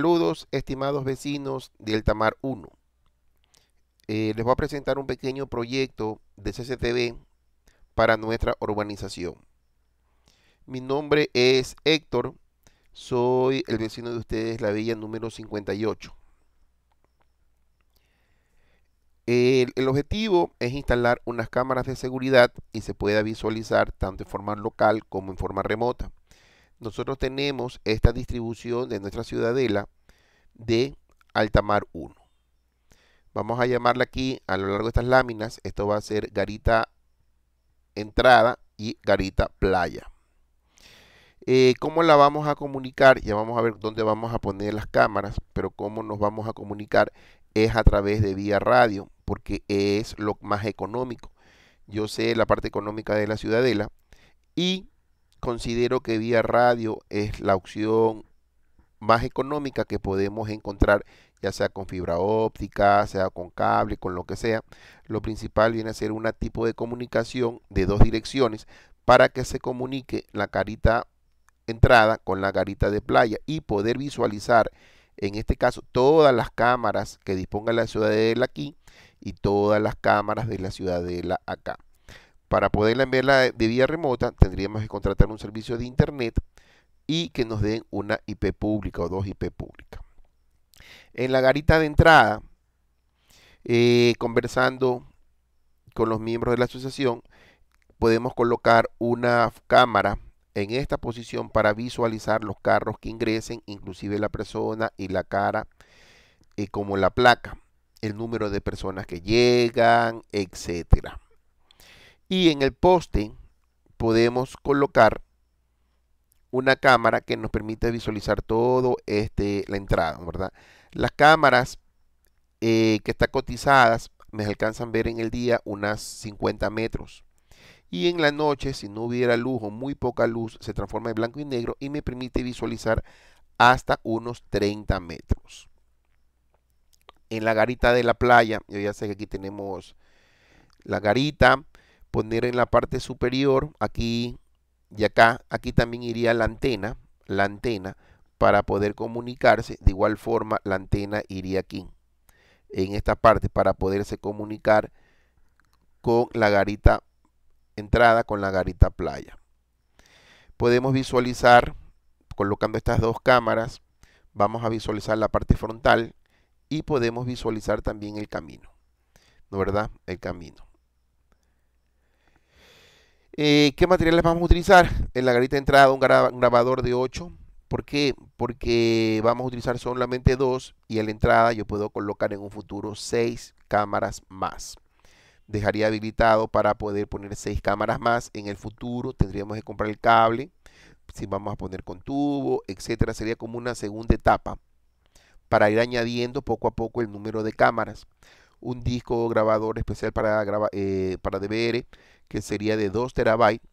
Saludos, estimados vecinos del Tamar 1. Eh, les voy a presentar un pequeño proyecto de CCTV para nuestra urbanización. Mi nombre es Héctor, soy el vecino de ustedes, la villa número 58. el, objetivo es instalar unas cámaras de seguridad y se pueda visualizar tanto en forma local como en forma remota nosotros tenemos esta distribución de nuestra ciudadela de altamar 1. Vamos a llamarla aquí a lo largo de estas láminas. Esto va a ser garita entrada y garita playa. Eh, ¿Cómo la vamos a comunicar? Ya vamos a ver dónde vamos a poner las cámaras, pero cómo nos vamos a comunicar es a través de vía radio, porque es lo más económico. Yo sé la parte económica de la ciudadela y considero que vía radio es la opción más económica que podemos encontrar, ya sea con fibra óptica, sea con cable, con lo que sea. Lo principal viene a ser un tipo de comunicación de dos direcciones para que se comunique la carita entrada con la carita de playa y poder visualizar en este caso todas las cámaras que disponga la ciudadela aquí y todas las cámaras de la ciudadela acá. Para poderla enviarla de vía remota, tendríamos que contratar un servicio de Internet y que nos den una IP pública o dos IP públicas. En la garita de entrada, eh, conversando con los miembros de la asociación, podemos colocar una cámara en esta posición para visualizar los carros que ingresen, inclusive la persona y la cara, eh, como la placa, el número de personas que llegan, etcétera. Y en el poste podemos colocar una cámara que nos permite visualizar todo este, la entrada, ¿verdad? Las cámaras eh, que están cotizadas me alcanzan ver en el día unas 50 metros. Y en la noche, si no hubiera luz o muy poca luz, se transforma en blanco y negro y me permite visualizar hasta unos 30 metros. En la garita de la playa, yo ya sé que aquí tenemos la garita, poner en la parte superior, aquí y acá, aquí también iría la antena, la antena para poder comunicarse, de igual forma la antena iría aquí, en esta parte para poderse comunicar con la garita entrada, con la garita playa. Podemos visualizar, colocando estas dos cámaras, vamos a visualizar la parte frontal y podemos visualizar también el camino, ¿no verdad? El camino. Eh, ¿Qué materiales vamos a utilizar? En la garita de entrada un, grabador de 8. ¿Por qué? Porque vamos a utilizar solamente 2 y en la entrada yo puedo colocar en un futuro 6 cámaras más. Dejaría habilitado para poder poner 6 cámaras más. En el futuro tendríamos que comprar el cable. Si vamos a poner con tubo, etcétera. Sería como una segunda etapa para ir añadiendo poco a poco el número de cámaras un disco grabador especial para, grabar eh, para DVR que sería de 2 terabytes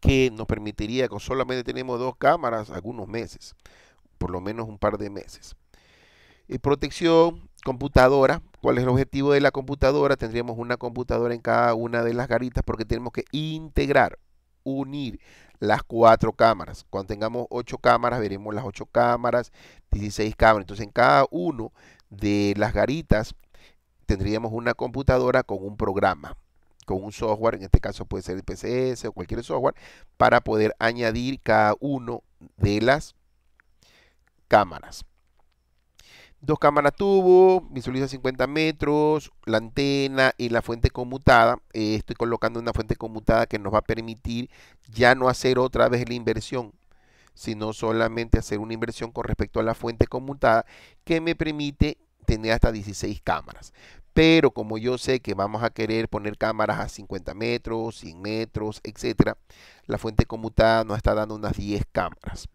que nos permitiría con solamente tenemos dos cámaras algunos meses por lo menos un par de meses y eh, protección computadora cuál es el objetivo de la computadora tendríamos una computadora en cada una de las garitas porque tenemos que integrar unir las cuatro cámaras. Cuando tengamos ocho cámaras, veremos las ocho cámaras, 16 cámaras. Entonces, en cada uno de las garitas tendríamos una computadora con un programa, con un software, en este caso puede ser el PCS o cualquier software, para poder añadir cada uno de las cámaras. Dos cámaras tubo, visualiza 50 metros, la antena y la fuente conmutada. Eh, estoy colocando una fuente conmutada que nos va a permitir ya no hacer otra vez la inversión, sino solamente hacer una inversión con respecto a la fuente conmutada que me permite tendría hasta 16 cámaras. Pero como yo sé que vamos a querer poner cámaras a 50 metros, 100 metros, etcétera, la fuente conmutada nos está dando unas 10 cámaras.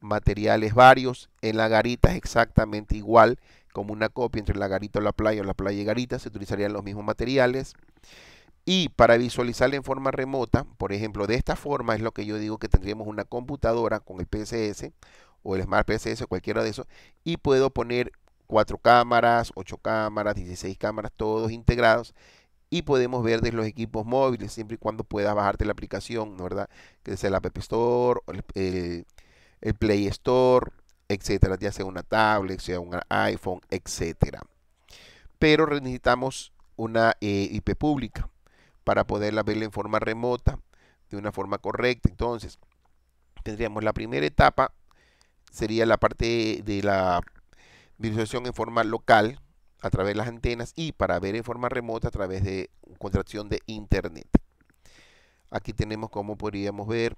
Materiales varios, en la garita es exactamente igual como una copia entre la garita o la playa o la playa y garita, se utilizarían los mismos materiales. Y para visualizarla en forma remota, por ejemplo, de esta forma es lo que yo digo que tendríamos una computadora con el PSS o el Smart PSS o cualquiera de esos y puedo poner cuatro cámaras, ocho cámaras, 16 cámaras, todos integrados. Y podemos ver desde los equipos móviles, siempre y cuando puedas bajarte la aplicación, ¿no verdad? Que sea la App Store, el, Play Store, etcétera, ya sea una tablet, sea un iPhone, etcétera. Pero necesitamos una eh, IP pública para poderla ver en forma remota, de una forma correcta. Entonces, tendríamos la primera etapa, sería la parte de la visualización en forma local a través de las antenas y para ver en forma remota a través de contracción de internet. Aquí tenemos como podríamos ver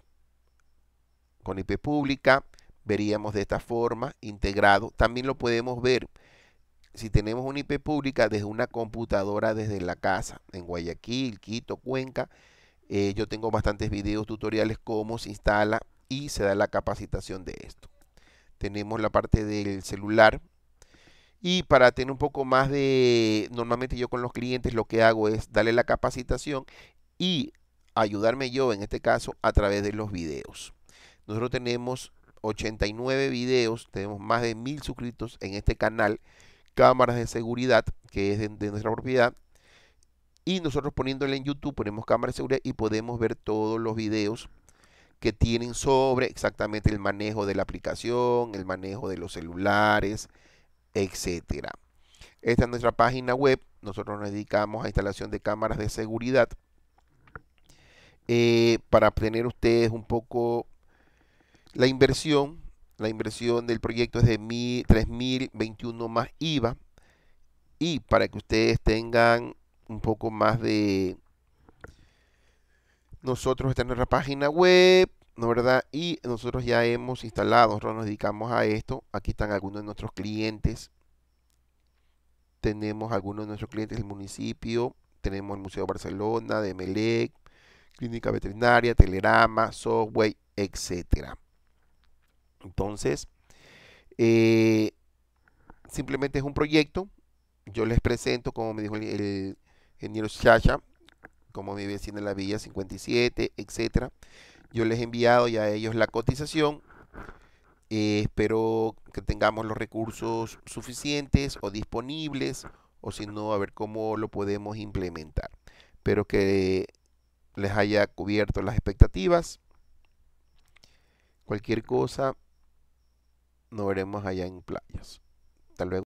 con IP pública, veríamos de esta forma integrado. También lo podemos ver si tenemos una IP pública desde una computadora desde la casa, en Guayaquil, Quito, Cuenca. Eh, yo tengo bastantes videos tutoriales cómo se instala y se da la capacitación de esto. Tenemos la parte del celular, y para tener un poco más de, normalmente yo con los clientes lo que hago es darle la capacitación y ayudarme yo en este caso a través de los videos. Nosotros tenemos 89 videos, tenemos más de mil suscritos en este canal, cámaras de seguridad, que es de, nuestra propiedad, y nosotros poniéndole en YouTube ponemos cámaras de seguridad y podemos ver todos los videos que tienen sobre exactamente el manejo de la aplicación, el manejo de los celulares, etcétera. Esta es nuestra página web. Nosotros nos dedicamos a instalación de cámaras de seguridad eh, para obtener ustedes un poco la inversión. La inversión del proyecto es de 3.021 más IVA. Y para que ustedes tengan un poco más de... Nosotros esta en nuestra página web. ¿no verdad? Y nosotros ya hemos instalado, nosotros nos dedicamos a esto. Aquí están algunos de nuestros clientes. Tenemos algunos de nuestros clientes del municipio. Tenemos el Museo de Barcelona, de Melec, Clínica Veterinaria, Telerama, Software, etcétera Entonces, eh, simplemente es un proyecto. Yo les presento, como me dijo el, ingeniero Chacha, como mi vecina en la Villa 57, etcétera yo les he enviado ya a ellos la cotización. Eh, espero que tengamos los recursos suficientes o disponibles o si no, a ver cómo lo podemos implementar. Espero que les haya cubierto las expectativas. Cualquier cosa, nos veremos allá en playas. Hasta luego.